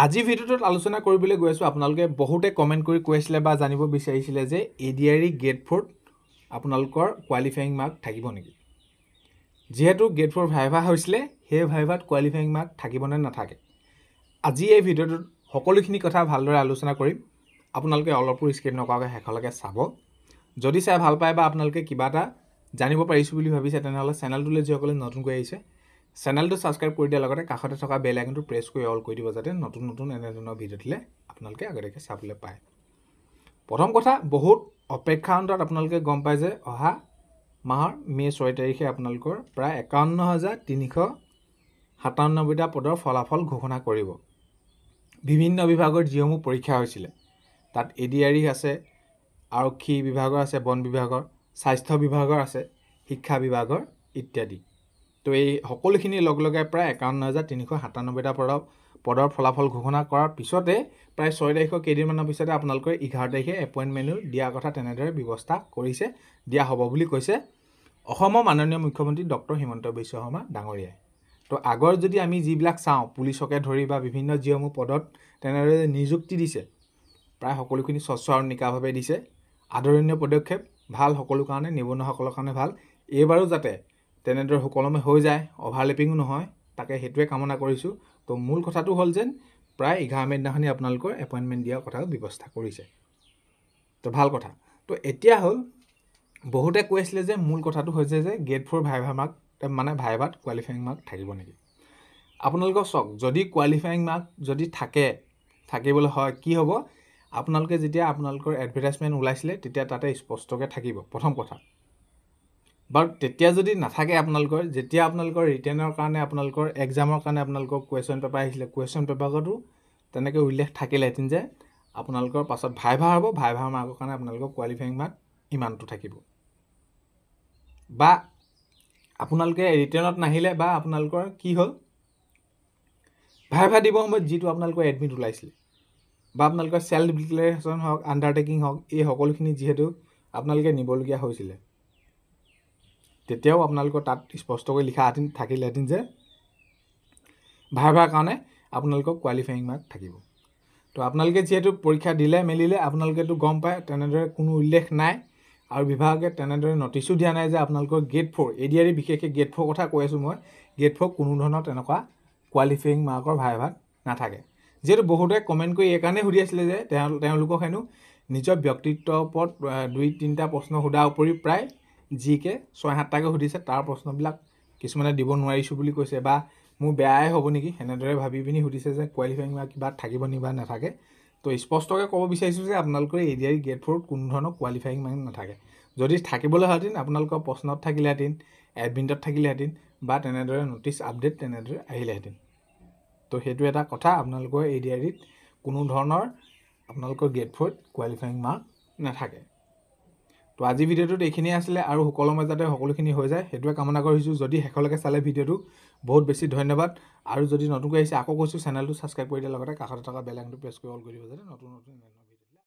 আজি ভিডিঅ'টোত আলোচনা কৰিবলৈ গৈ আছোঁ আপোনালোকে বহুতে কমেণ্ট কৰি কৈ আছিলে বা জানিব বিচাৰিছিলে যে এ ডি আই গেট ফ'ৰত আপোনালোকৰ কোৱালিফাইং মাৰ্ক থাকিব নেকি যিহেতু গেট ফ'ৰ ভাইভা হৈছিলে সেই ভাইভাত কোৱালিফাইং মাৰ্ক থাকিবনে নাথাকে আজি এই ভিডিঅ'টোত সকলোখিনি কথা ভালদৰে আলোচনা কৰিম আপোনালোকে অলপো স্ক্ৰীণ নকৰাকৈ শেষলৈকে চাব যদি চাই ভাল পায় বা আপোনালোকে কিবা এটা জানিব পাৰিছোঁ বুলি ভাবিছে তেনেহ'লে চেনেলটোলৈ যিসকলে নতুনকৈ আহিছে চেনেলটো ছাবস্ক্ৰাইব কৰি দিয়াৰ লগতে কাষতে থকা বেল আইকনটো প্ৰেছ কৰি অল কৰি দিব যাতে নতুন নতুন এনেধৰণৰ ভিডিঅ' দিলে আপোনালোকে আগতীয়াকৈ চাবলৈ পায় প্ৰথম কথা বহুত অপেক্ষা অন্তৰত আপোনালোকে গম পায় যে অহা মাহৰ মে' ছয় তাৰিখে আপোনালোকৰ প্ৰায় একাৱন্ন হাজাৰ তিনিশ সাতান্নব্বৈটা পদৰ ফলাফল ঘোষণা কৰিব বিভিন্ন বিভাগৰ যিসমূহ পৰীক্ষা হৈছিলে তাত এ ডি আৰ ই আছে আৰক্ষী বিভাগৰ আছে বন বিভাগৰ স্বাস্থ্য বিভাগৰ আছে শিক্ষা বিভাগৰ ইত্যাদি তো এই সকলোখিনি লগ লগাই প্ৰায় একাৱন্ন হাজাৰ তিনিশ সাতানব্বৈটা পদ পদৰ ফলাফল ঘোষণা কৰাৰ পিছতে প্ৰায় ছয় তাৰিখৰ কেইদিনমানৰ পিছতে আপোনালোকৰ এঘাৰ তাৰিখে এপইণ্টমেণ্টো দিয়াৰ কথা তেনেদৰে ব্যৱস্থা কৰিছে দিয়া হ'ব বুলি কৈছে অসমৰ মাননীয় মুখ্যমন্ত্ৰী ডক্টৰ হিমন্ত বিশ্ব শৰ্মা ডাঙৰীয়াই তো আগৰ যদি আমি যিবিলাক চাওঁ পুলিচকে ধৰি বা বিভিন্ন যিসমূহ পদত তেনেদৰে নিযুক্তি দিছে প্ৰায় সকলোখিনি স্বচ্ছ আৰু নিকাভাৱে দিছে আদৰণীয় পদক্ষেপ ভাল সকলো কাৰণে নিবনুৱাসকলৰ কাৰণে ভাল এইবাৰো যাতে তেনেদৰে সুকলমে হৈ যায় অভাৰলেপিঙো নহয় তাকে সেইটোৱে কামনা কৰিছোঁ তো মূল কথাটো হ'ল যেন প্ৰায় এঘাৰ মিনিট দিনাখনি আপোনালোকৰ এপইণ্টমেণ্ট দিয়াৰ কথাও ব্যৱস্থা কৰিছে তো ভাল কথা তো এতিয়া হ'ল বহুতে কৈ আছিলে যে মূল কথাটো হৈছে যে গেট ফ'ৰ ভাইভা মাৰ্ক মানে ভাইভাত কোৱালিফাইং মাৰ্ক থাকিব নেকি আপোনালোকৰ চাওক যদি কোৱালিফাইং মাৰ্ক যদি থাকে থাকিবলৈ হয় কি হ'ব আপোনালোকে যেতিয়া আপোনালোকৰ এডভাৰটাইজমেণ্ট ওলাইছিলে তেতিয়া তাতে স্পষ্টকৈ থাকিব প্ৰথম কথা বাৰু তেতিয়া যদি নাথাকে আপোনালোকৰ যেতিয়া আপোনালোকৰ ৰিটাৰ্ণৰ কাৰণে আপোনালোকৰ এক্সামৰ কাৰণে আপোনালোকৰ কুৱেশ্যন পেপাৰ আহিছিলে কুৱেশ্যন পেপাৰতো তেনেকৈ উল্লেখ থাকিলেহেঁতেন যে আপোনালোকৰ পাছত ভাই ভা হ'ব ভাই ভাৰ মাৰ্কৰ কাৰণে আপোনালোকৰ কোৱালিফাইং মাৰ্ক ইমানটো থাকিব বা আপোনালোকে ৰিটাৰ্ণত নাহিলে বা আপোনালোকৰ কি হ'ল ভাই ভা দিব সময়ত যিটো আপোনালোকৰ এডমিট ওলাইছিলে বা আপোনালোকৰ চেল্ফ ডিক্লেৰেশ্যন হওক আণ্ডাৰটেকিং হওক এই সকলোখিনি যিহেতু আপোনালোকে নিবলগীয়া হৈছিলে তেতিয়াও আপোনালোকৰ তাত স্পষ্টকৈ লিখা আহিন থাকিলেহেঁতেন যে ভাৰ কাৰণে আপোনালোকৰ কোৱালিফাইং মাৰ্ক থাকিব তো আপোনালোকে যিহেতু পৰীক্ষা দিলে মেলিলে আপোনালোকেতো গম পায় তেনেদৰে কোনো উল্লেখ নাই আৰু বিভাগে তেনেদৰে নটিছো দিয়া নাই যে আপোনালোকৰ gate for A D R বিশেষকৈ গেট ফ'ৰ কথা কৈ আছোঁ মই গেট ফ'ৰ কোনো ধৰণৰ তেনেকুৱা কোৱালিফাইং মাৰ্কৰ ভাইভাগ নাথাকে যিহেতু বহুতে কমেণ্ট কৰি এইকাৰণেই সুধি আছিলে যে তেওঁ তেওঁলোকক হেনো নিজৰ ব্যক্তিত্বৰ ওপৰত দুই তিনিটা প্ৰশ্ন সোধাৰ উপৰি প্ৰায় যিকে ছয় সাতটাকৈ সুধিছে তাৰ প্ৰশ্নবিলাক কিছুমানে দিব নোৱাৰিছোঁ বুলি কৈছে বা মোৰ বেয়াই হ'ব নেকি সেনেদৰে ভাবি পিনি সুধিছে যে কোৱালিফাইং বা কিবা থাকিব নেকি বা নাথাকে তো স্পষ্টকৈ ক'ব বিচাৰিছোঁ যে আপোনালোকৰ এ ডি এৰিয়াৰ গেট ফ'ৰত কোনো ধৰণৰ কোৱালিফাইং মানে নাথাকে যদি থাকিবলৈ হ'লহেঁতেন আপোনালোকৰ প্ৰশ্নত থাকিলেহেঁতেন এডমিণ্টত থাকিলেহেঁতেন বা তেনেদৰে ন'টিচ আপডেট তেনেদৰে আহিলেহেঁতেন তো সেইটো এটা কথা আপোনালোকৰ এ ডি এৰিয়াৰিত কোনো ধৰণৰ আপোনালোকৰ গেট ফ'ৰত কোৱালিফাইং মাৰ্ক নাথাকে তো আজি ভিডিঅ'টোত এইখিনিয়ে আছিলে আৰু সকলো মাজতে সকলোখিনি হৈ যায় সেইটোৱে কামনা কৰিছোঁ যদি শেষলৈকে চালে ভিডিঅ'টো বহুত বেছি ধন্যবাদ আৰু যদি নতুনকৈ আহিছে আকৌ কৈছোঁ চেনেলটো ছাবস্ক্ৰাইব কৰি দিয়াৰ লগতে কাষতে থকা বেলেগটো প্ৰেছ কৰি অল কৰি দিব যাতে নতুন নতুন